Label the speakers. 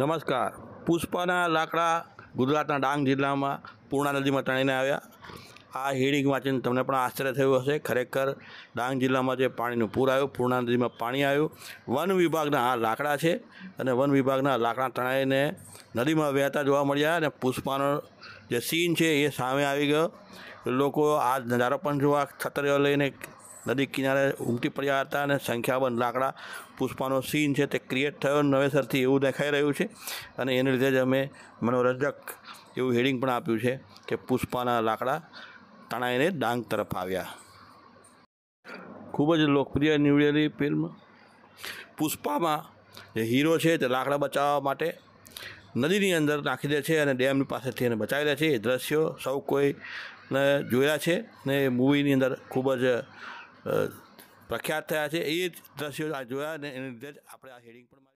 Speaker 1: નમસ્કાર પુષ્પાના લાકડા ગુજરાતના ડાંગ જિલ્લામાં પૂર્ણા નદીમાં તણીને આવ્યા આ હિડિંગ વાંચીને તમને પણ આશ્ચર્ય થયું હશે ખરેખર ડાંગ જિલ્લામાં જે પાણીનું પૂર આવ્યું પૂર્ણા નદીમાં પાણી આવ્યું વન વિભાગના આ લાકડા છે અને વન વિભાગના લાકડા તણાઈને નદીમાં વહેતા જોવા મળ્યા અને પુષ્પાનો જે સીન છે એ સામે આવી ગયો લોકો આ નજારો પણ જોવા છતરીઓ લઈને નદી કિનારે ઉમટી પડ્યા હતા અને સંખ્યાબંધ લાકડા પુષ્પાનો સીન છે તે ક્રિએટ થયો નવેસરથી એવું દેખાઈ રહ્યું છે અને એને લીધે જ અમે મનોરંજક એવું હેડિંગ પણ આપ્યું છે કે પુષ્પાના લાકડા તણાઈને ડાંગ તરફ આવ્યા ખૂબ જ લોકપ્રિય નીવડેલી ફિલ્મ પુષ્પામાં જે હીરો છે તે લાકડા બચાવવા માટે નદીની અંદર નાખી દે છે અને ડેમની પાસેથી એને બચાવી દે છે એ દ્રશ્યો સૌ કોઈને જોયા છે ને મૂવીની અંદર ખૂબ જ પ્રખ્યાત થયા છે એ દ્રશ્યો આ જોયા અને એને લીધે જ આપણે આ હેડિંગ પણ